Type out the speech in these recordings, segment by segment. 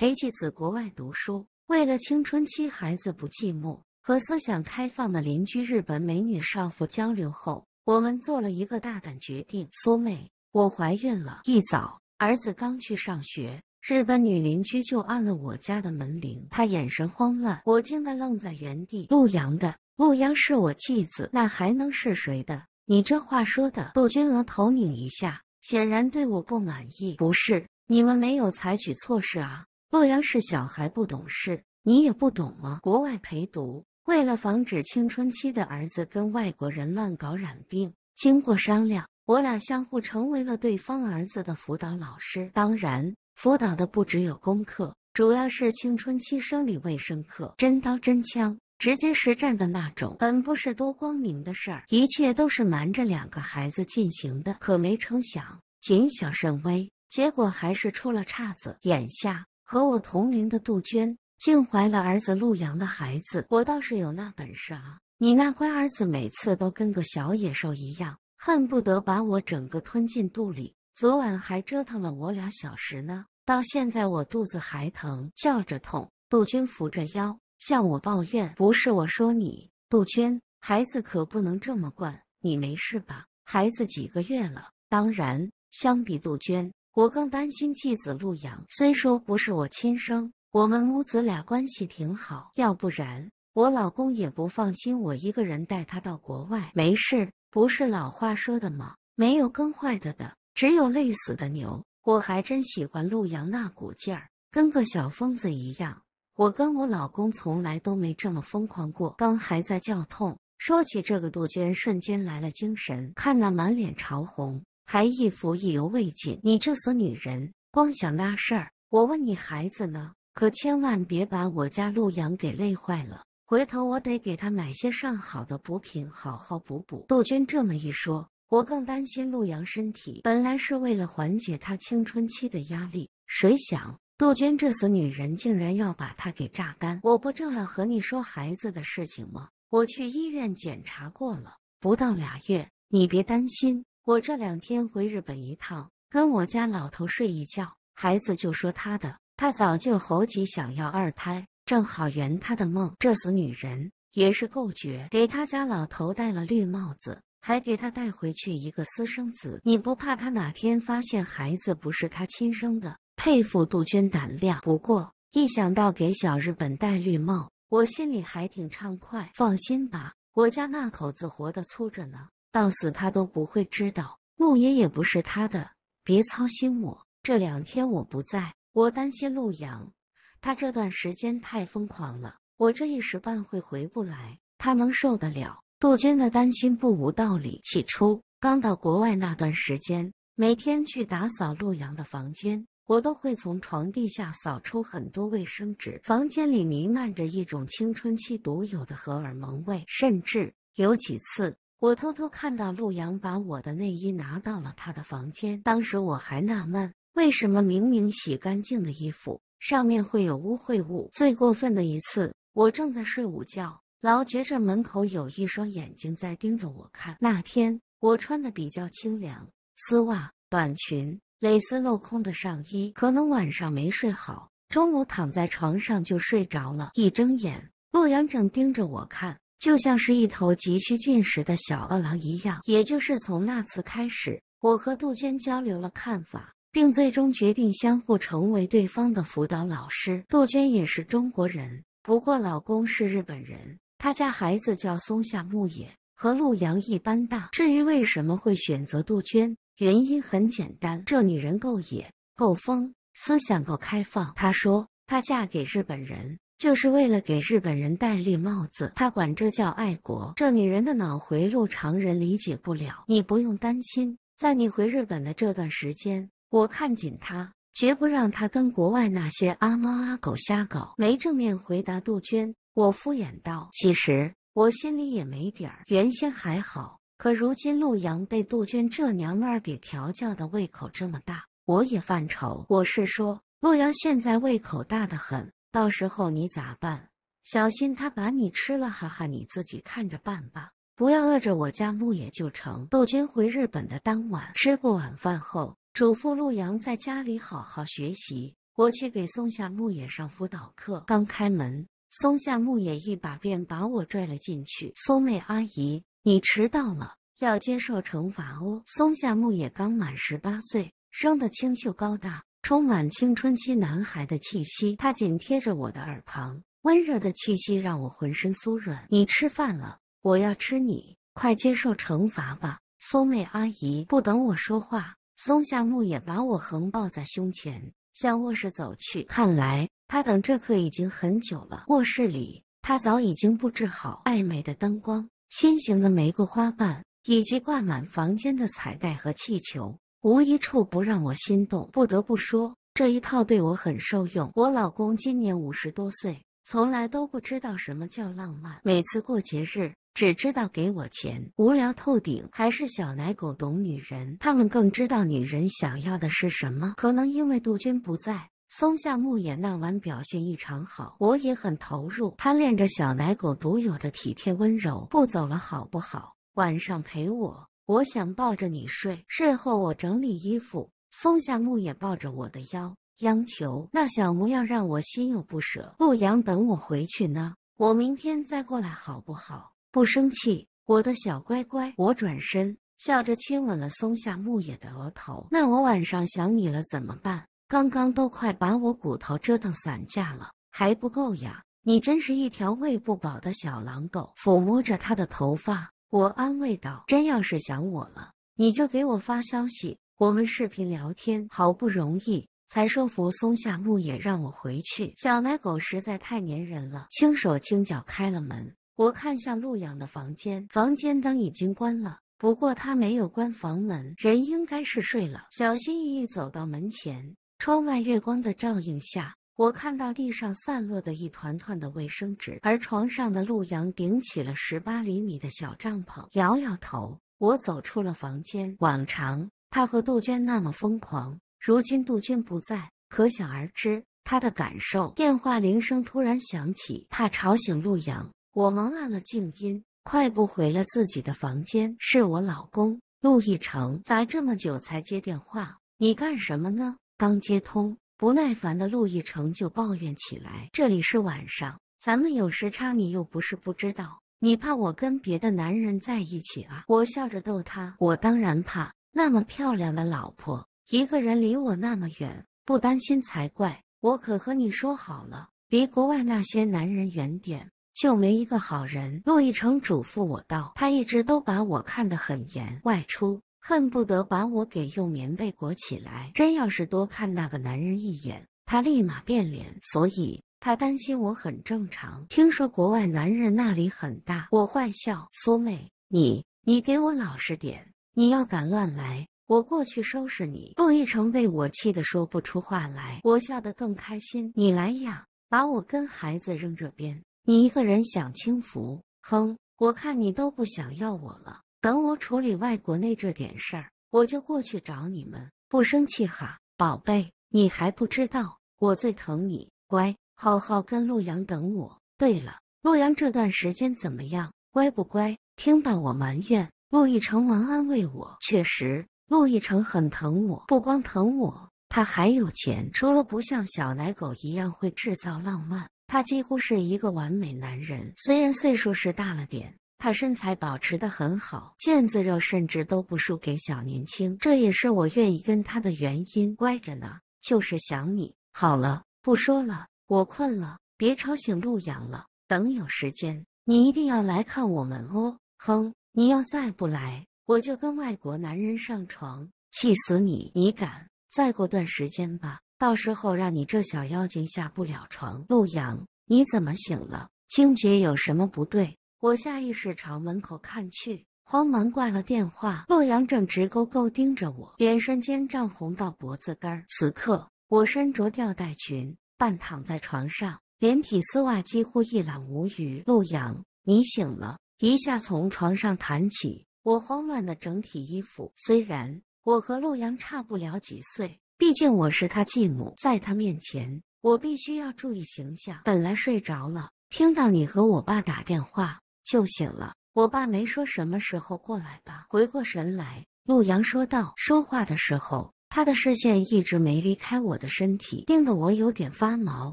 陪妻子国外读书，为了青春期孩子不寂寞，和思想开放的邻居日本美女少妇交流后，我们做了一个大胆决定。苏妹，我怀孕了。一早，儿子刚去上学，日本女邻居就按了我家的门铃。她眼神慌乱，我惊得愣在原地。陆阳的，陆阳是我妻子，那还能是谁的？你这话说的。杜君娥头拧一下，显然对我不满意。不是，你们没有采取措施啊。洛阳市小孩不懂事，你也不懂吗？国外陪读，为了防止青春期的儿子跟外国人乱搞染病，经过商量，我俩相互成为了对方儿子的辅导老师。当然，辅导的不只有功课，主要是青春期生理卫生课，真刀真枪、直接实战的那种，本不是多光明的事儿，一切都是瞒着两个孩子进行的。可没成想，谨小慎微，结果还是出了岔子。眼下。和我同龄的杜鹃，竟怀了儿子陆阳的孩子，我倒是有那本事啊！你那乖儿子每次都跟个小野兽一样，恨不得把我整个吞进肚里，昨晚还折腾了我俩小时呢，到现在我肚子还疼，叫着痛。杜鹃扶着腰向我抱怨：“不是我说你，杜鹃，孩子可不能这么惯。你没事吧？孩子几个月了？当然，相比杜鹃。”我更担心继子陆阳，虽说不是我亲生，我们母子俩关系挺好。要不然我老公也不放心我一个人带他到国外。没事，不是老话说的吗？没有耕坏的的，只有累死的牛。我还真喜欢陆阳那股劲儿，跟个小疯子一样。我跟我老公从来都没这么疯狂过。刚还在叫痛，说起这个杜鹃，瞬间来了精神，看那满脸潮红。还一副意犹未尽。你这死女人，光想那事儿。我问你，孩子呢？可千万别把我家陆阳给累坏了。回头我得给他买些上好的补品，好好补补。杜鹃这么一说，我更担心陆阳身体。本来是为了缓解他青春期的压力，谁想杜鹃这死女人竟然要把他给榨干。我不正要和你说孩子的事情吗？我去医院检查过了，不到俩月，你别担心。我这两天回日本一趟，跟我家老头睡一觉，孩子就说他的，他早就猴急想要二胎，正好圆他的梦。这死女人也是够绝，给他家老头戴了绿帽子，还给他带回去一个私生子，你不怕他哪天发现孩子不是他亲生的？佩服杜鹃胆量。不过一想到给小日本戴绿帽，我心里还挺畅快。放心吧，我家那口子活得粗着呢。到死他都不会知道，陆爷也不是他的。别操心我，这两天我不在，我担心陆阳，他这段时间太疯狂了。我这一时半会回不来，他能受得了？杜鹃的担心不无道理。起初刚到国外那段时间，每天去打扫陆阳的房间，我都会从床底下扫出很多卫生纸，房间里弥漫着一种青春期独有的荷尔蒙味，甚至有几次。我偷偷看到陆阳把我的内衣拿到了他的房间，当时我还纳闷，为什么明明洗干净的衣服上面会有污秽物？最过分的一次，我正在睡午觉，老觉着门口有一双眼睛在盯着我看。那天我穿的比较清凉，丝袜、短裙、蕾丝镂空的上衣。可能晚上没睡好，中午躺在床上就睡着了，一睁眼，陆阳正盯着我看。就像是一头急需进食的小饿狼一样。也就是从那次开始，我和杜鹃交流了看法，并最终决定相互成为对方的辅导老师。杜鹃也是中国人，不过老公是日本人，他家孩子叫松下木野，和陆阳一般大。至于为什么会选择杜鹃，原因很简单，这女人够野、够疯，思想够开放。她说她嫁给日本人。就是为了给日本人戴绿帽子，他管这叫爱国。这女人的脑回路，常人理解不了。你不用担心，在你回日本的这段时间，我看紧他，绝不让他跟国外那些阿猫阿狗瞎搞。没正面回答杜鹃，我敷衍道：“其实我心里也没底儿。原先还好，可如今陆阳被杜鹃这娘们儿给调教的胃口这么大，我也犯愁。我是说，陆阳现在胃口大得很。”到时候你咋办？小心他把你吃了！哈哈，你自己看着办吧，不要饿着我家牧野就成。窦君回日本的当晚，吃过晚饭后，嘱咐陆阳在家里好好学习。我去给松下牧野上辅导课，刚开门，松下牧野一把便把我拽了进去。松妹阿姨，你迟到了，要接受惩罚哦。松下牧野刚满十八岁，生得清秀高大。充满青春期男孩的气息，他紧贴着我的耳旁，温热的气息让我浑身酥软。你吃饭了？我要吃你，快接受惩罚吧，松妹阿姨！不等我说话，松下木也把我横抱在胸前，向卧室走去。看来他等这刻已经很久了。卧室里，他早已经布置好暧昧的灯光、心形的玫瑰花瓣，以及挂满房间的彩带和气球。无一处不让我心动，不得不说，这一套对我很受用。我老公今年五十多岁，从来都不知道什么叫浪漫，每次过节日只知道给我钱，无聊透顶。还是小奶狗懂女人，他们更知道女人想要的是什么。可能因为杜鹃不在，松下木也那晚表现异常好，我也很投入，贪恋着小奶狗独有的体贴温柔。不走了好不好？晚上陪我。我想抱着你睡，睡后我整理衣服。松下牧野抱着我的腰，央求那小模样让我心有不舍。陆阳等我回去呢，我明天再过来好不好？不生气，我的小乖乖。我转身笑着亲吻了松下牧野的额头。那我晚上想你了怎么办？刚刚都快把我骨头折腾散架了，还不够呀？你真是一条喂不饱的小狼狗。抚摸着他的头发。我安慰道：“真要是想我了，你就给我发消息，我们视频聊天。”好不容易才说服松下木野让我回去。小奶狗实在太粘人了，轻手轻脚开了门。我看向陆阳的房间，房间灯已经关了，不过他没有关房门，人应该是睡了。小心翼翼走到门前，窗外月光的照应下。我看到地上散落的一团团的卫生纸，而床上的陆阳顶起了十八厘米的小帐篷，摇摇头。我走出了房间。往常他和杜鹃那么疯狂，如今杜鹃不在，可想而知他的感受。电话铃声突然响起，怕吵醒陆阳，我忙按了静音，快步回了自己的房间。是我老公陆亦诚，咋这么久才接电话？你干什么呢？刚接通。不耐烦的陆亦成就抱怨起来：“这里是晚上，咱们有时差，你又不是不知道，你怕我跟别的男人在一起啊？”我笑着逗他：“我当然怕，那么漂亮的老婆一个人离我那么远，不担心才怪。我可和你说好了，离国外那些男人远点，就没一个好人。”陆亦成嘱咐我道：“他一直都把我看得很严，外出。”恨不得把我给用棉被裹起来，真要是多看那个男人一眼，他立马变脸。所以他担心我很正常。听说国外男人那里很大，我坏笑，苏妹，你你给我老实点，你要敢乱来，我过去收拾你。陆亦成被我气得说不出话来，我笑得更开心。你来呀，把我跟孩子扔这边，你一个人享清福。哼，我看你都不想要我了。等我处理外国内这点事儿，我就过去找你们，不生气哈，宝贝，你还不知道，我最疼你，乖，好好跟陆阳等我。对了，陆阳这段时间怎么样？乖不乖？听到我埋怨，陆亦成忙安慰我。确实，陆亦成很疼我，不光疼我，他还有钱。除了不像小奶狗一样会制造浪漫，他几乎是一个完美男人。虽然岁数是大了点。他身材保持得很好，腱子肉甚至都不输给小年轻，这也是我愿意跟他的原因。乖着呢，就是想你。好了，不说了，我困了，别吵醒陆阳了。等有时间，你一定要来看我们哦。哼，你要再不来，我就跟外国男人上床，气死你！你敢？再过段时间吧，到时候让你这小妖精下不了床。陆阳，你怎么醒了？惊觉有什么不对？我下意识朝门口看去，慌忙挂了电话。陆阳正直勾勾盯着我，脸瞬间涨红到脖子根儿。此刻我身着吊带裙，半躺在床上，连体丝袜几乎一览无余。陆阳，你醒了？一下从床上弹起，我慌乱的整体衣服。虽然我和陆阳差不了几岁，毕竟我是他继母，在他面前我必须要注意形象。本来睡着了，听到你和我爸打电话。就醒了，我爸没说什么时候过来吧。回过神来，陆阳说道。说话的时候，他的视线一直没离开我的身体，盯得我有点发毛。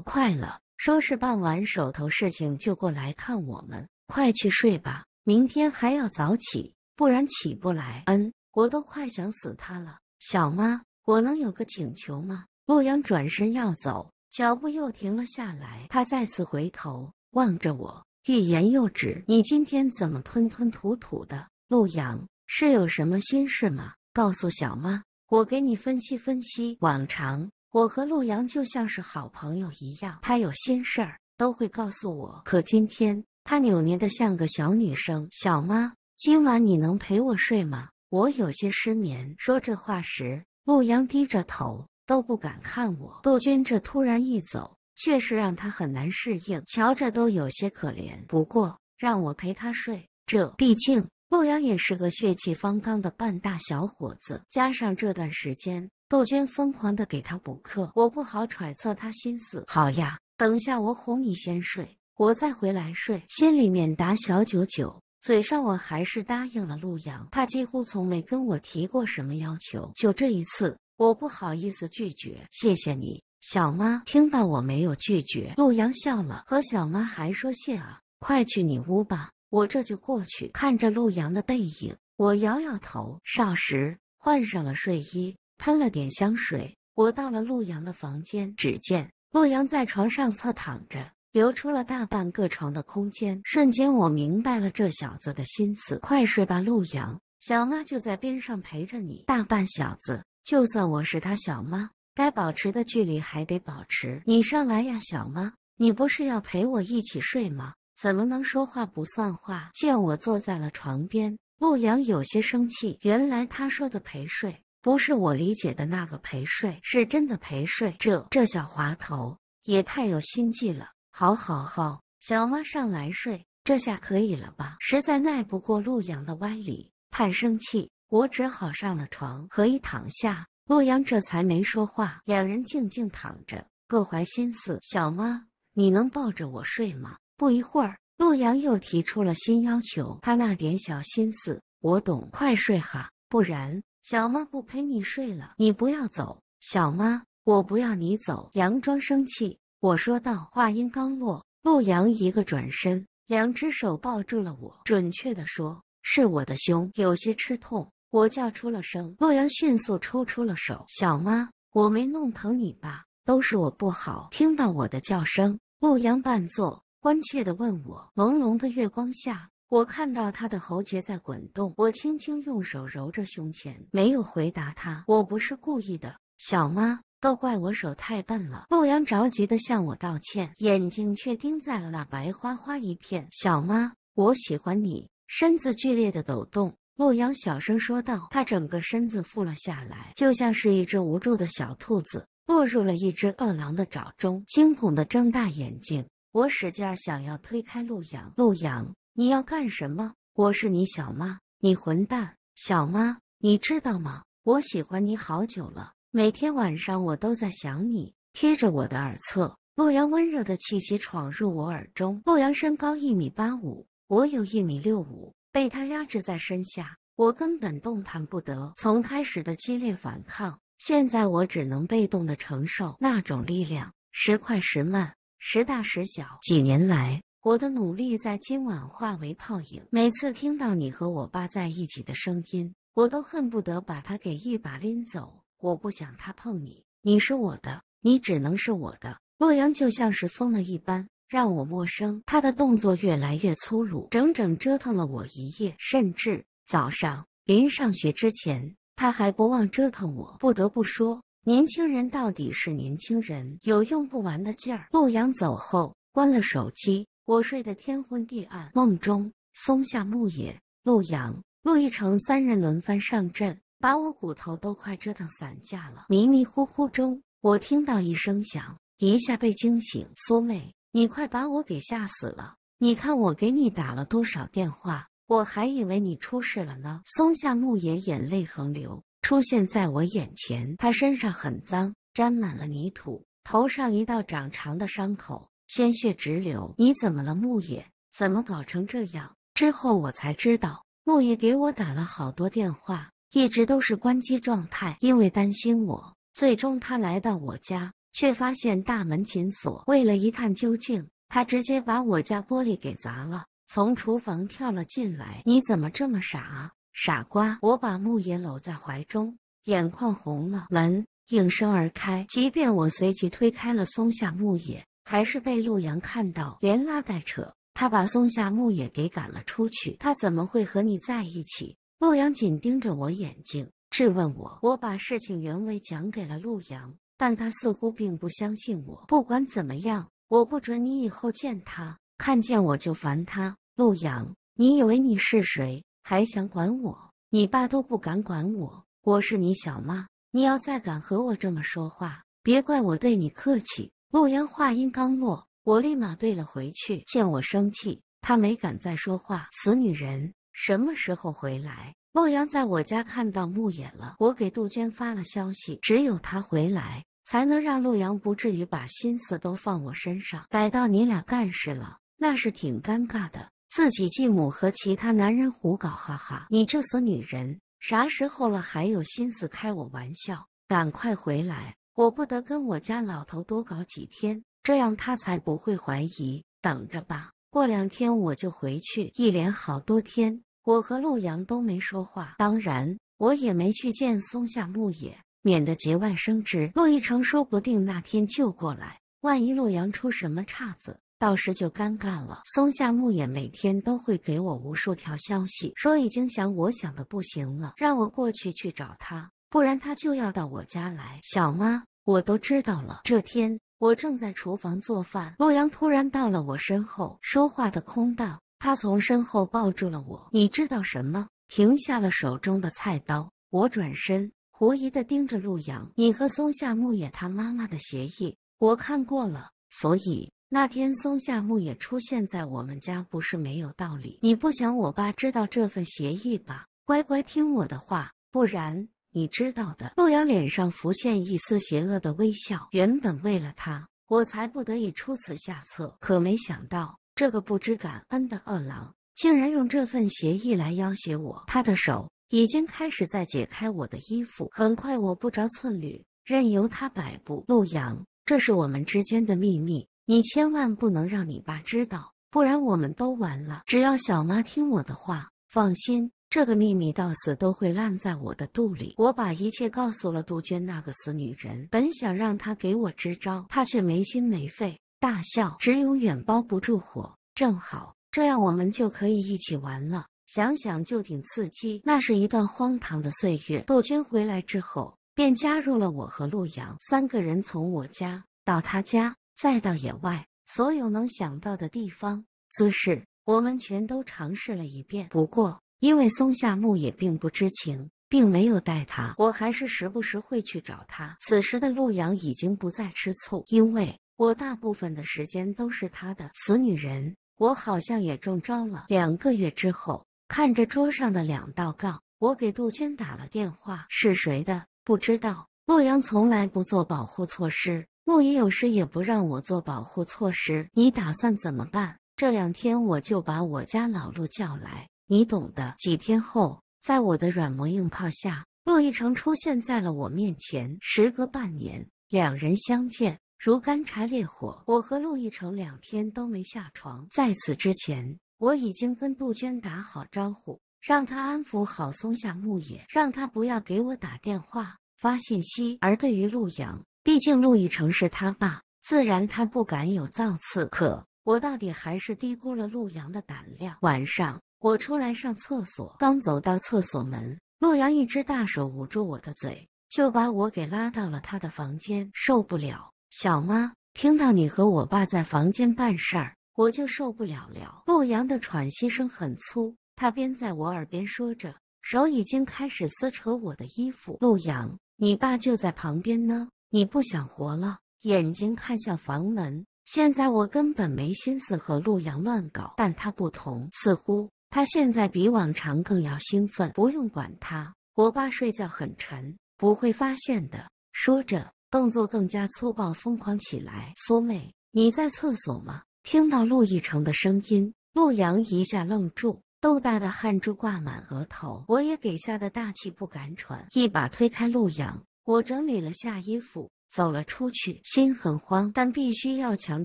快了，收拾办完手头事情就过来看我们。快去睡吧，明天还要早起，不然起不来。嗯，我都快想死他了。小妈，我能有个请求吗？陆阳转身要走，脚步又停了下来。他再次回头望着我。欲言又止，你今天怎么吞吞吐吐的？陆阳是有什么心事吗？告诉小妈，我给你分析分析。往常我和陆阳就像是好朋友一样，他有心事儿都会告诉我。可今天他扭捏的像个小女生。小妈，今晚你能陪我睡吗？我有些失眠。说这话时，陆阳低着头，都不敢看我。杜鹃这突然一走。确实让他很难适应，瞧着都有些可怜。不过让我陪他睡，这毕竟陆阳也是个血气方刚的半大小伙子，加上这段时间杜鹃疯狂的给他补课，我不好揣测他心思。好呀，等下我哄你先睡，我再回来睡。心里面打小九九，嘴上我还是答应了陆阳。他几乎从没跟我提过什么要求，就这一次，我不好意思拒绝。谢谢你。小妈听到我没有拒绝，陆阳笑了，和小妈还说谢啊，快去你屋吧，我这就过去。看着陆阳的背影，我摇摇头。少时换上了睡衣，喷了点香水，我到了陆阳的房间，只见陆阳在床上侧躺着，留出了大半个床的空间。瞬间我明白了这小子的心思，快睡吧，陆阳，小妈就在边上陪着你。大半小子，就算我是他小妈。该保持的距离还得保持。你上来呀，小妈！你不是要陪我一起睡吗？怎么能说话不算话？见我坐在了床边，陆阳有些生气。原来他说的陪睡，不是我理解的那个陪睡，是真的陪睡。这这小滑头也太有心计了！好好好，小妈上来睡，这下可以了吧？实在耐不过陆阳的歪理，太生气，我只好上了床，可以躺下。洛阳这才没说话，两人静静躺着，各怀心思。小妈，你能抱着我睡吗？不一会儿，洛阳又提出了新要求。他那点小心思我懂，快睡哈，不然小妈不陪你睡了。你不要走，小妈，我不要你走。佯装生气，我说道。话音刚落，洛阳一个转身，两只手抱住了我，准确的说，是我的胸，有些吃痛。我叫出了声，洛阳迅速抽出了手。小妈，我没弄疼你吧？都是我不好。听到我的叫声，洛阳半坐，关切的问我。朦胧的月光下，我看到他的喉结在滚动。我轻轻用手揉着胸前，没有回答他。我不是故意的，小妈，都怪我手太笨了。洛阳着急的向我道歉，眼睛却盯在了那白花花一片。小妈，我喜欢你。身子剧烈的抖动。陆阳小声说道：“他整个身子伏了下来，就像是一只无助的小兔子落入了一只饿狼的爪中，惊恐的睁大眼睛。我使劲儿想要推开陆阳，陆阳，你要干什么？我是你小妈，你混蛋，小妈，你知道吗？我喜欢你好久了，每天晚上我都在想你，贴着我的耳侧。陆阳温热的气息闯入我耳中。陆阳身高一米八五，我有一米六五。”被他压制在身下，我根本动弹不得。从开始的激烈反抗，现在我只能被动的承受那种力量，时快时慢，时大时小。几年来，我的努力在今晚化为泡影。每次听到你和我爸在一起的声音，我都恨不得把他给一把拎走。我不想他碰你，你是我的，你只能是我的。洛阳就像是疯了一般。让我陌生，他的动作越来越粗鲁，整整折腾了我一夜，甚至早上临上学之前，他还不忘折腾我。不得不说，年轻人到底是年轻人，有用不完的劲儿。陆阳走后，关了手机，我睡得天昏地暗。梦中，松下、木野、陆阳、陆亦成三人轮番上阵，把我骨头都快折腾散架了。迷迷糊糊中，我听到一声响，一下被惊醒。苏妹。你快把我给吓死了！你看我给你打了多少电话，我还以为你出事了呢。松下牧野眼泪横流，出现在我眼前。他身上很脏，沾满了泥土，头上一道长长的伤口，鲜血直流。你怎么了，牧野？怎么搞成这样？之后我才知道，牧野给我打了好多电话，一直都是关机状态，因为担心我。最终他来到我家。却发现大门紧锁，为了一探究竟，他直接把我家玻璃给砸了，从厨房跳了进来。你怎么这么傻，傻瓜！我把牧野搂在怀中，眼眶红了。门应声而开，即便我随即推开了松下牧野，还是被陆阳看到，连拉带扯，他把松下牧野给赶了出去。他怎么会和你在一起？陆阳紧盯着我眼睛质问我。我把事情原委讲给了陆阳。但他似乎并不相信我。不管怎么样，我不准你以后见他，看见我就烦他。陆阳，你以为你是谁？还想管我？你爸都不敢管我，我是你小妈。你要再敢和我这么说话，别怪我对你客气。陆阳话音刚落，我立马怼了回去。见我生气，他没敢再说话。死女人，什么时候回来？陆阳在我家看到木野了，我给杜鹃发了消息，只有他回来才能让陆阳不至于把心思都放我身上。逮到你俩干事了，那是挺尴尬的，自己继母和其他男人胡搞，哈哈！你这死女人，啥时候了还有心思开我玩笑？赶快回来，我不得跟我家老头多搞几天，这样他才不会怀疑。等着吧，过两天我就回去，一连好多天。我和陆阳都没说话，当然我也没去见松下木野，免得节外生枝。陆一成说不定那天就过来，万一陆阳出什么岔子，到时就尴尬了。松下木野每天都会给我无数条消息，说已经想我想的不行了，让我过去去找他，不然他就要到我家来。小妈，我都知道了。这天我正在厨房做饭，洛阳突然到了我身后，说话的空档。他从身后抱住了我，你知道什么？停下了手中的菜刀。我转身，狐疑的盯着陆阳：“你和松下牧野他妈妈的协议，我看过了。所以那天松下牧野出现在我们家，不是没有道理。你不想我爸知道这份协议吧？乖乖听我的话，不然你知道的。”陆阳脸上浮现一丝邪恶的微笑。原本为了他，我才不得已出此下策，可没想到。这个不知感恩的恶狼，竟然用这份协议来要挟我。他的手已经开始在解开我的衣服，很快，我不着寸缕，任由他摆布。陆扬，这是我们之间的秘密，你千万不能让你爸知道，不然我们都完了。只要小妈听我的话，放心，这个秘密到死都会烂在我的肚里。我把一切告诉了杜鹃那个死女人，本想让她给我支招，她却没心没肺。大笑，只永远包不住火。正好，这样我们就可以一起玩了。想想就挺刺激。那是一段荒唐的岁月。杜鹃回来之后，便加入了我和陆阳三个人，从我家到他家，再到野外，所有能想到的地方姿势，我们全都尝试了一遍。不过，因为松下木也并不知情，并没有带他，我还是时不时会去找他。此时的陆阳已经不再吃醋，因为。我大部分的时间都是他的死女人，我好像也中招了。两个月之后，看着桌上的两道杠，我给杜鹃打了电话。是谁的？不知道。洛阳从来不做保护措施，莫姨有时也不让我做保护措施。你打算怎么办？这两天我就把我家老陆叫来，你懂的。几天后，在我的软磨硬泡下，陆一成出现在了我面前。时隔半年，两人相见。如干柴烈火，我和陆亦成两天都没下床。在此之前，我已经跟杜鹃打好招呼，让她安抚好松下牧野，让他不要给我打电话、发信息。而对于陆阳，毕竟陆亦成是他爸，自然他不敢有造次。可我到底还是低估了陆阳的胆量。晚上我出来上厕所，刚走到厕所门，陆阳一只大手捂住我的嘴，就把我给拉到了他的房间，受不了。小妈，听到你和我爸在房间办事儿，我就受不了了。陆阳的喘息声很粗，他边在我耳边说着，手已经开始撕扯我的衣服。陆阳，你爸就在旁边呢，你不想活了？眼睛看向房门。现在我根本没心思和陆阳乱搞，但他不同，似乎他现在比往常更要兴奋。不用管他，我爸睡觉很沉，不会发现的。说着。动作更加粗暴疯狂起来。苏妹，你在厕所吗？听到陆亦成的声音，陆阳一下愣住，豆大的汗珠挂满额头。我也给吓得大气不敢喘，一把推开陆阳。我整理了下衣服，走了出去，心很慌，但必须要强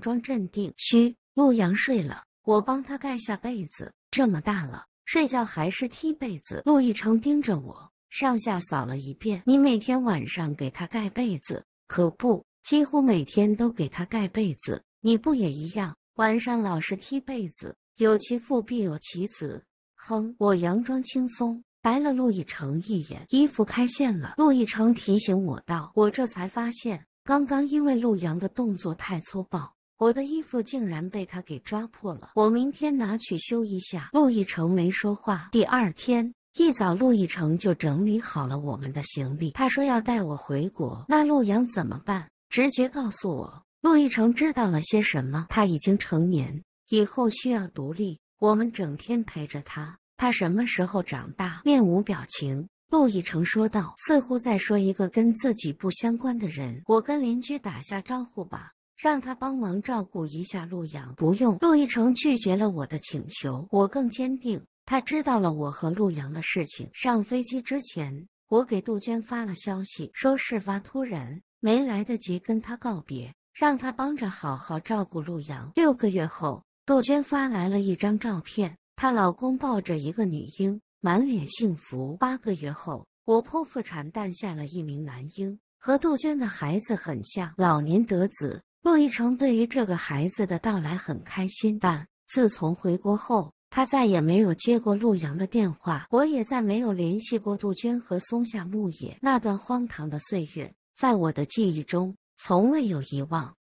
装镇定。嘘，陆阳睡了，我帮他盖下被子。这么大了，睡觉还是踢被子？陆亦成盯着我，上下扫了一遍。你每天晚上给他盖被子。可不，几乎每天都给他盖被子。你不也一样？晚上老是踢被子。有其父必有其子。哼，我佯装轻松，白了陆亦成一眼。衣服开线了，陆亦成提醒我道。我这才发现，刚刚因为陆阳的动作太粗暴，我的衣服竟然被他给抓破了。我明天拿去修一下。陆亦成没说话。第二天。一早，陆亦成就整理好了我们的行李。他说要带我回国，那陆阳怎么办？直觉告诉我，陆亦成知道了些什么。他已经成年，以后需要独立。我们整天陪着他，他什么时候长大？面无表情，陆亦成说道，似乎在说一个跟自己不相关的人。我跟邻居打下招呼吧，让他帮忙照顾一下陆阳。不用，陆亦成拒绝了我的请求。我更坚定。他知道了我和陆阳的事情。上飞机之前，我给杜鹃发了消息，说事发突然，没来得及跟他告别，让他帮着好好照顾陆阳。六个月后，杜鹃发来了一张照片，她老公抱着一个女婴，满脸幸福。八个月后，我剖腹产诞下了一名男婴，和杜鹃的孩子很像。老年得子，陆亦成对于这个孩子的到来很开心，但自从回国后。他再也没有接过陆阳的电话，我也再没有联系过杜鹃和松下牧野。那段荒唐的岁月，在我的记忆中从未有遗忘。